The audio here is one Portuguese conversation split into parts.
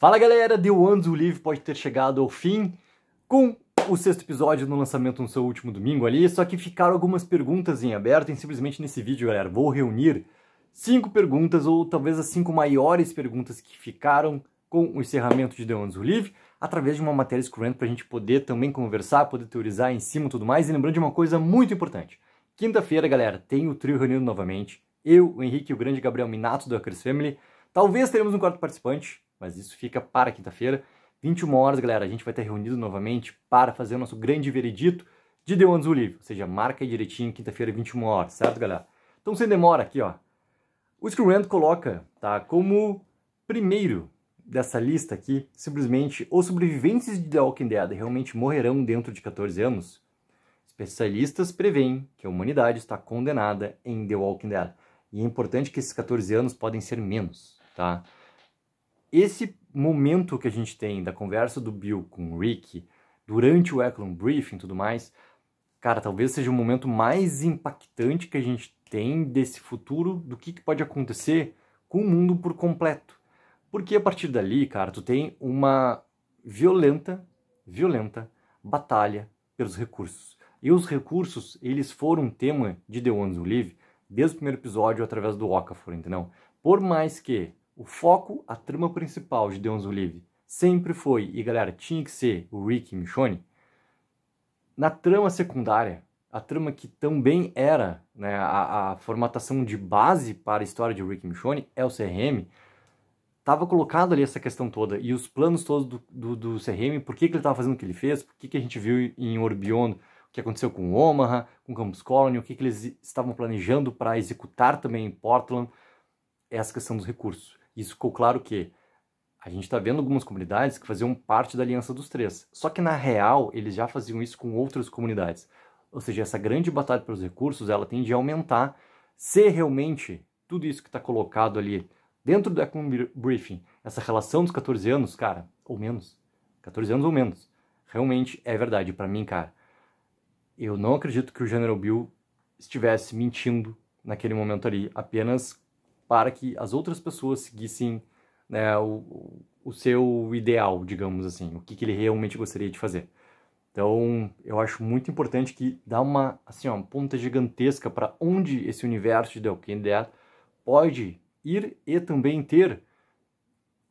Fala galera, The One Who Live pode ter chegado ao fim com o sexto episódio no lançamento no seu último domingo ali, só que ficaram algumas perguntas em aberto e simplesmente nesse vídeo, galera, vou reunir cinco perguntas ou talvez as cinco maiores perguntas que ficaram com o encerramento de The Ones Who Live através de uma matéria excluente para a gente poder também conversar, poder teorizar em cima e tudo mais. E lembrando de uma coisa muito importante, quinta-feira, galera, tem o trio reunido novamente, eu, o Henrique e o grande Gabriel Minato do Hackers Family. Talvez teremos um quarto participante, mas isso fica para quinta-feira, 21 horas, galera. A gente vai estar reunido novamente para fazer o nosso grande veredito de The Ones Who Live, ou seja, marca direitinho, quinta-feira, 21 horas, certo, galera? Então, sem demora aqui, ó. O Screw Rant coloca, tá, como primeiro dessa lista aqui, simplesmente, os sobreviventes de The Walking Dead realmente morrerão dentro de 14 anos? Especialistas preveem que a humanidade está condenada em The Walking Dead. E é importante que esses 14 anos podem ser menos, tá? esse momento que a gente tem da conversa do Bill com o Rick durante o Eklund Briefing e tudo mais, cara, talvez seja o momento mais impactante que a gente tem desse futuro, do que, que pode acontecer com o mundo por completo. Porque a partir dali, cara, tu tem uma violenta, violenta batalha pelos recursos. E os recursos, eles foram tema de The Ones Who Live desde o primeiro episódio através do Okafor, entendeu? Por mais que o foco, a trama principal de Deus o sempre foi, e galera, tinha que ser o Rick e Michonne, na trama secundária, a trama que também era né, a, a, formatação de base para a história de Rick e Michonne, é o CRM, estava colocado ali essa questão toda e os planos todos do, do, do CRM, por que, que ele estava fazendo o que ele fez, por que, que a gente viu em Orbion o que aconteceu com Omaha, com Campus Colony, o que, que eles estavam planejando para executar também em Portland, essa questão dos recursos. Isso ficou claro que a gente está vendo algumas comunidades que faziam parte da Aliança dos Três. Só que na real eles já faziam isso com outras comunidades. Ou seja, essa grande batalha pelos recursos ela tende a aumentar se realmente tudo isso que está colocado ali dentro do Economic Briefing, essa relação dos 14 anos, cara, ou menos, 14 anos ou menos, realmente é verdade para mim, cara. Eu não acredito que o General Bill estivesse mentindo naquele momento ali, apenas para que as outras pessoas seguissem né, o, o seu ideal, digamos assim, o que, que ele realmente gostaria de fazer. Então, eu acho muito importante que dá uma, assim, uma ponta gigantesca para onde esse universo de The Walking Dead pode ir e também ter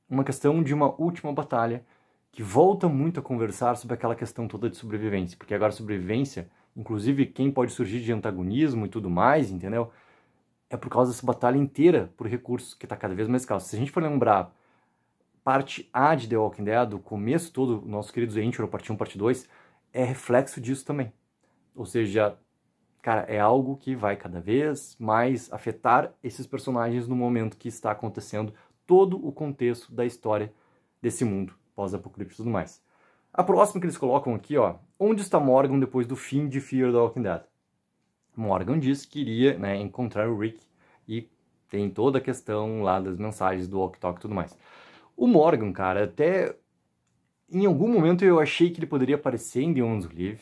uma questão de uma última batalha que volta muito a conversar sobre aquela questão toda de sobrevivência, porque agora sobrevivência, inclusive quem pode surgir de antagonismo e tudo mais, entendeu? é por causa dessa batalha inteira por recursos que está cada vez mais escasso. Se a gente for lembrar parte A de The Walking Dead, o começo todo, nosso querido Enchor, parte 1, parte 2, é reflexo disso também. Ou seja, cara, é algo que vai cada vez mais afetar esses personagens no momento que está acontecendo todo o contexto da história desse mundo pós-apocalipse e tudo mais. A próxima que eles colocam aqui, ó, onde está Morgan depois do fim de Fear the Walking Dead? Morgan disse que iria né, encontrar o Rick e tem toda a questão lá das mensagens do Walk Talk e tudo mais. O Morgan, cara, até em algum momento eu achei que ele poderia aparecer em The Ones Live,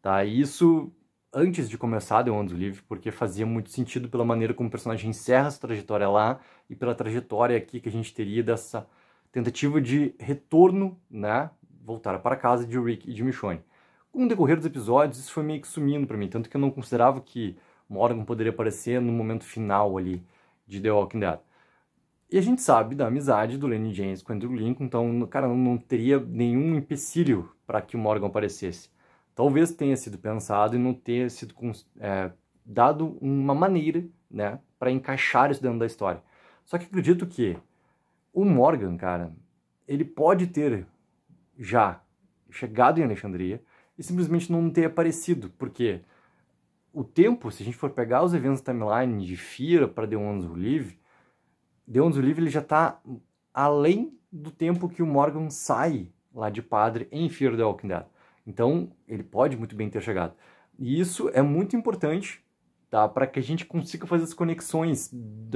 tá? E isso antes de começar The Ones Live, porque fazia muito sentido pela maneira como o personagem encerra essa trajetória lá e pela trajetória aqui que a gente teria dessa tentativa de retorno, né? Voltar para casa de Rick e de Michonne. Com o decorrer dos episódios, isso foi meio que sumindo para mim, tanto que eu não considerava que Morgan poderia aparecer no momento final ali de The Walking Dead. E a gente sabe da amizade do Lenny James com Andrew Lincoln, então, cara, não teria nenhum empecilho para que o Morgan aparecesse. Talvez tenha sido pensado e não tenha sido é, dado uma maneira, né, para encaixar isso dentro da história. Só que acredito que o Morgan, cara, ele pode ter já chegado em Alexandria, e simplesmente não ter aparecido. porque O tempo, se a gente for pegar os eventos timeline de Fira para The Ones Who Live, The Ones Who Live ele já está além do tempo que o Morgan sai lá de padre em Fear the Walking Dead. Então, ele pode muito bem ter chegado. E isso é muito importante, tá? Para que a gente consiga fazer as conexões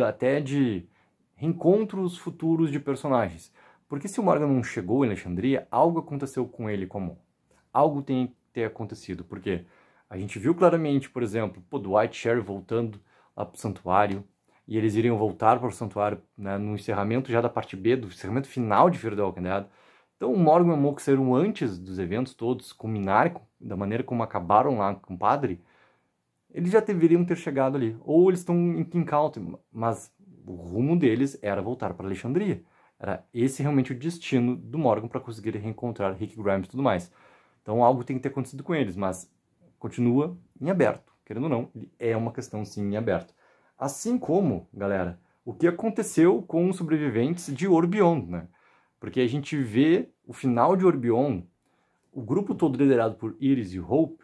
até de reencontros futuros de personagens. Porque se o Morgan não chegou em Alexandria, algo aconteceu com ele como algo tem que ter acontecido, porque a gente viu claramente, por exemplo, o Dwight Sherry voltando lá o santuário, e eles iriam voltar para o santuário né, no encerramento já da parte B, do encerramento final de Fear the Walking Dead. Então o Morgan e o Moco saíram antes dos eventos todos culminar da maneira como acabaram lá com o padre, eles já deveriam ter chegado ali. Ou eles estão em Kinkout, mas o rumo deles era voltar para Alexandria. Era esse realmente o destino do Morgan para conseguir reencontrar Rick Grimes e tudo mais. Então algo tem que ter acontecido com eles, mas continua em aberto. Querendo ou não, é uma questão sim em aberto. Assim como, galera, o que aconteceu com os sobreviventes de Orbion, né? Porque a gente vê o final de Orbion, o grupo todo liderado por Iris e Hope,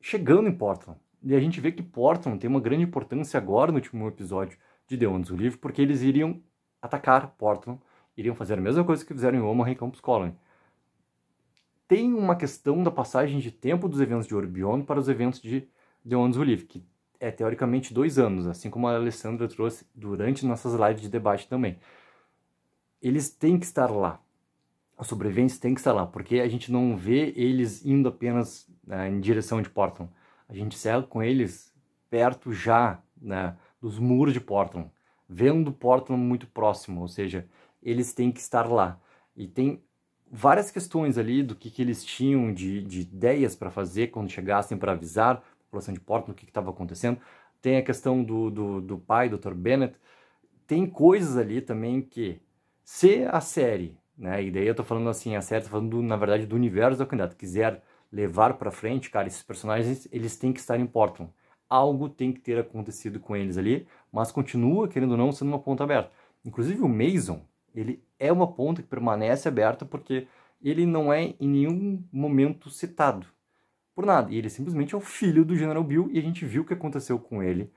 chegando em Portland. E a gente vê que Portland tem uma grande importância agora no último episódio de The Ones Who Live, porque eles iriam atacar Portland, iriam fazer a mesma coisa que fizeram em Omaha e Campus Colony tem uma questão da passagem de tempo dos eventos de Orbion para os eventos de Leones Olive, que é teoricamente dois anos, assim como a Alessandra trouxe durante nossas lives de debate também. Eles têm que estar lá. Os sobreviventes têm que estar lá, porque a gente não vê eles indo apenas né, em direção de Portland. A gente segue com eles perto já né, dos muros de Portland, vendo Portland muito próximo, ou seja, eles têm que estar lá. E tem várias questões ali do que, que eles tinham de, de ideias para fazer quando chegassem para avisar a população de Portland o que estava acontecendo. Tem a questão do, do, do pai, Dr. Bennett. Tem coisas ali também que, se a série, né, e daí eu tô falando assim, a série, tô falando do, na verdade do universo da candidato, quiser levar para frente, cara, esses personagens, eles têm que estar em Portland. Algo tem que ter acontecido com eles ali, mas continua, querendo ou não, sendo uma ponta aberta. Inclusive o Mason, ele é uma ponta que permanece aberta porque ele não é em nenhum momento citado por nada. E ele simplesmente é o filho do General Bill e a gente viu o que aconteceu com ele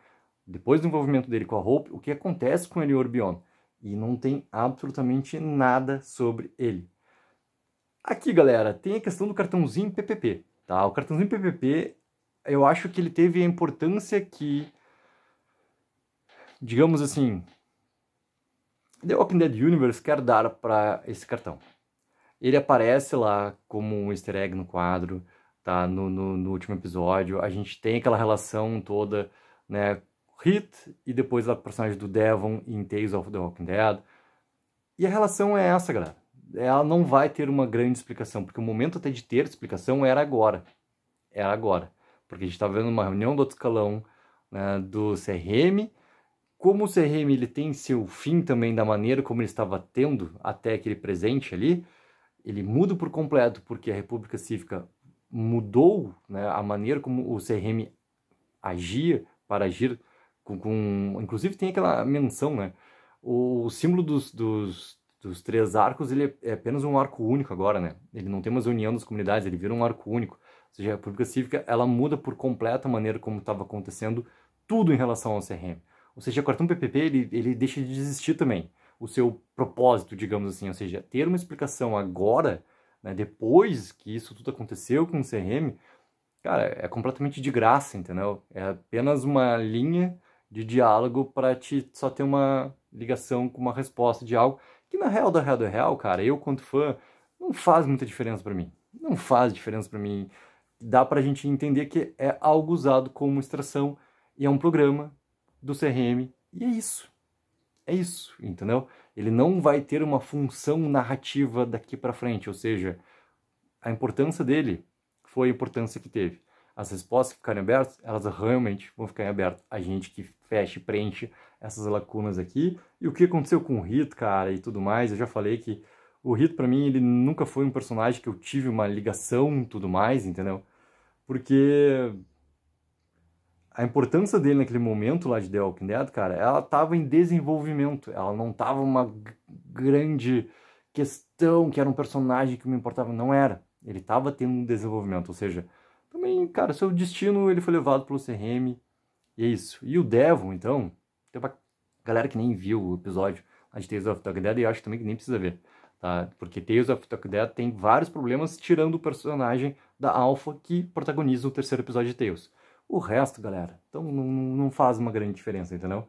depois do envolvimento dele com a Hope, o que acontece com ele em Orbion. E não tem absolutamente nada sobre ele. Aqui, galera, tem a questão do cartãozinho PPP, tá? O cartãozinho PPP, eu acho que ele teve a importância que, digamos assim, The Walking Dead Universe quer dar para esse cartão. Ele aparece lá como um easter egg no quadro, tá? No, no, no, último episódio. A gente tem aquela relação toda, né? Hit e depois a personagem do Devon em Tales of the Walking Dead. E a relação é essa, galera. Ela não vai ter uma grande explicação, porque o momento até de ter explicação era agora. Era agora. Porque a gente estava tá vendo uma reunião do outro escalão né, do CRM como o CRM ele tem seu fim também da maneira como ele estava tendo até aquele presente ali, ele muda por completo porque a República Cívica mudou né, a maneira como o CRM agia para agir com, com, inclusive tem aquela menção né o, símbolo dos, dos, dos, três arcos ele é, é apenas um arco único agora né ele não tem mais união das comunidades ele vira um arco único ou seja a república cívica ela muda por completo a maneira como estava acontecendo tudo em relação ao CRM ou seja, o cartão PPP ele, ele deixa de existir também. O seu propósito, digamos assim, ou seja, ter uma explicação agora, né, depois que isso tudo aconteceu com o CRM, cara, é completamente de graça, entendeu? É apenas uma linha de diálogo para te só ter uma ligação com uma resposta de algo que na real da real da real, cara, eu quanto fã não faz muita diferença para mim. Não faz diferença para mim. Dá pra gente entender que é algo usado como extração e é um programa do CRM. E é isso. É isso, entendeu? Ele não vai ter uma função narrativa daqui para frente, ou seja, a importância dele foi a importância que teve. As respostas que ficarem abertas, elas realmente vão ficar em aberto. A gente que fecha e preenche essas lacunas aqui. E o que aconteceu com o Rito, cara, e tudo mais, eu já falei que o Rito, para mim, ele nunca foi um personagem que eu tive uma ligação e tudo mais, entendeu? Porque a importância dele naquele momento lá de The Walking Dead, cara, ela tava em desenvolvimento, ela não tava uma grande questão que era um personagem que me importava, não era. Ele tava tendo um desenvolvimento, ou seja, também, cara, seu destino ele foi levado pelo CRM e é isso. E o Devon, então, tem uma galera que nem viu o episódio de Tales of the Dead e acho também que nem precisa ver, tá? Porque Tales of the Dead tem vários problemas tirando o personagem da Alpha que protagoniza o terceiro episódio de Tales. O resto, galera, então não, não faz uma grande diferença, entendeu?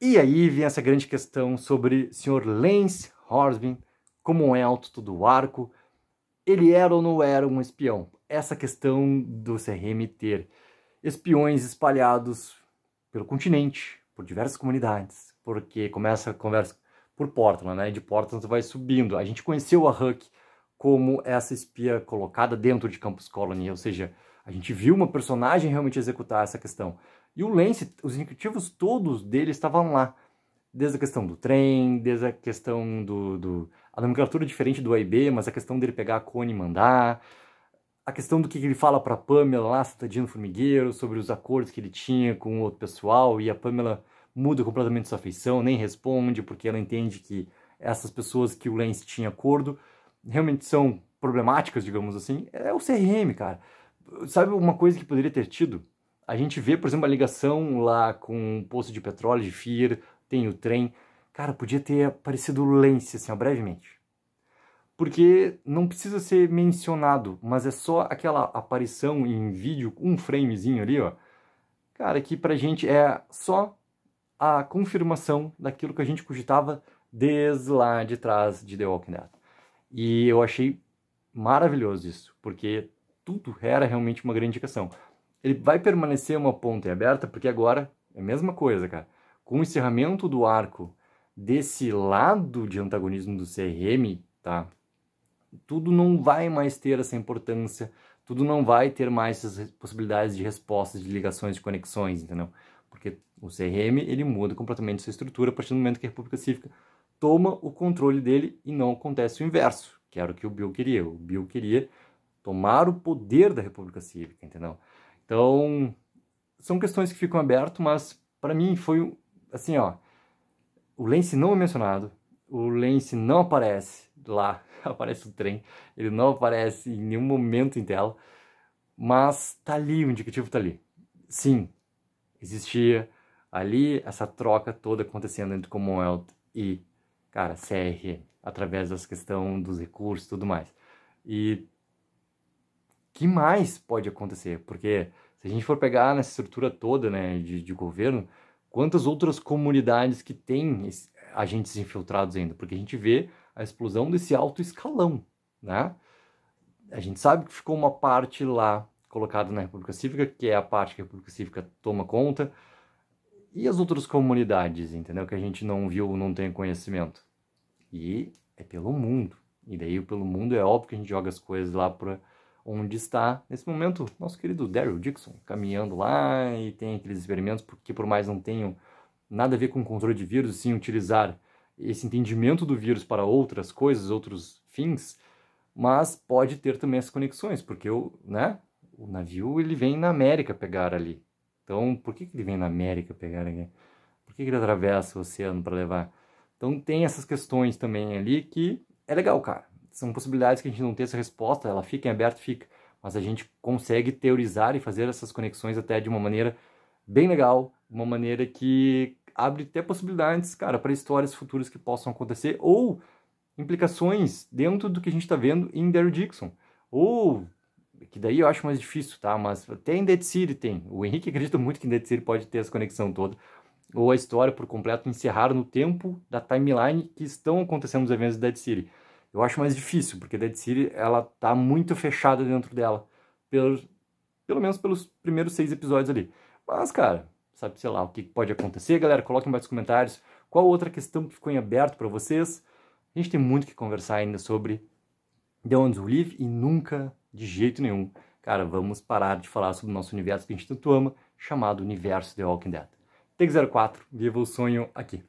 E aí vem essa grande questão sobre o senhor Lance Horsby, como é alto do arco, ele era ou não era um espião? Essa questão do CRM ter espiões espalhados pelo continente, por diversas comunidades, porque começa a conversa por Portland, né? De Portland vai subindo. A gente conheceu a Huck como essa espia colocada dentro de Campus Colony, ou seja, a gente viu uma personagem realmente executar essa questão. E o Lance, os executivos todos dele estavam lá. Desde a questão do trem, desde a questão do. do a nomenclatura diferente do A e B, mas a questão dele pegar a cone e mandar. A questão do que ele fala para Pamela lá, sentadinha no formigueiro, sobre os acordos que ele tinha com o outro pessoal, e a Pamela muda completamente sua afeição, nem responde, porque ela entende que essas pessoas que o Lance tinha acordo realmente são problemáticas, digamos assim. É o CRM, cara. Sabe uma coisa que poderia ter tido? A gente vê, por exemplo, a ligação lá com o posto de petróleo de FIR, tem o trem. Cara, podia ter aparecido o Lance, assim, ó, brevemente. Porque não precisa ser mencionado, mas é só aquela aparição em vídeo, um framezinho ali, ó. Cara, que pra gente é só a confirmação daquilo que a gente cogitava desde lá de trás de The Walking Dead. E eu achei maravilhoso isso, porque tudo era realmente uma grande indicação. Ele vai permanecer uma ponta aberta, porque agora é a mesma coisa, cara. Com o encerramento do arco desse lado de antagonismo do CRM, tá? Tudo não vai mais ter essa importância, tudo não vai ter mais essas possibilidades de respostas, de ligações, de conexões, entendeu? Porque o CRM, ele muda completamente sua estrutura a partir do momento que a República Cívica toma o controle dele e não acontece o inverso, que era o que o Bill queria. O Bill queria tomar o poder da República Cívica, entendeu? Então, são questões que ficam abertas, mas para mim foi assim, ó, o Lance não é mencionado, o Lance não aparece lá, aparece o trem, ele não aparece em nenhum momento em tela, mas tá ali, o indicativo tá ali. Sim, existia ali essa troca toda acontecendo entre Commonwealth e, cara, CRM, através das questões dos recursos e tudo mais. E que mais pode acontecer? Porque se a gente for pegar nessa estrutura toda né, de, de governo, quantas outras comunidades que têm agentes infiltrados ainda? Porque a gente vê a explosão desse alto escalão, né? A gente sabe que ficou uma parte lá colocada na República Cívica, que é a parte que a República Cívica toma conta, e as outras comunidades, entendeu? Que a gente não viu, não tem conhecimento. E é pelo mundo. E daí pelo mundo é óbvio que a gente joga as coisas lá para onde está, nesse momento, nosso querido Daryl Dixon, caminhando lá e tem aqueles experimentos porque por mais não tenham nada a ver com controle de vírus, sim utilizar esse entendimento do vírus para outras coisas, outros fins, mas pode ter também as conexões, porque o, né, o navio ele vem na América pegar ali. Então, por que, que ele vem na América pegar ali? Por que, que ele atravessa o oceano para levar? Então, tem essas questões também ali que é legal, cara são possibilidades que a gente não tem essa resposta, ela fica em aberto, fica. Mas a gente consegue teorizar e fazer essas conexões até de uma maneira bem legal, uma maneira que abre até possibilidades, cara, para histórias futuras que possam acontecer ou implicações dentro do que a gente está vendo em Daryl Dixon. Ou, que daí eu acho mais difícil, tá? Mas até em Dead City tem. O Henrique acredita muito que em Dead City pode ter essa conexão toda. Ou a história por completo encerrar no tempo da timeline que estão acontecendo os eventos de Dead City. Eu acho mais difícil, porque Dead City ela tá muito fechada dentro dela, pelo pelo menos pelos primeiros seis episódios ali. Mas, cara, sabe, sei lá, o que pode acontecer, galera? Coloquem embaixo nos comentários qual outra questão que ficou em aberto para vocês. A gente tem muito que conversar ainda sobre The Ones Who Live e nunca, de jeito nenhum, cara, vamos parar de falar sobre o nosso universo que a gente tanto ama, chamado Universo The Walking Dead. Take 04, viva o sonho aqui.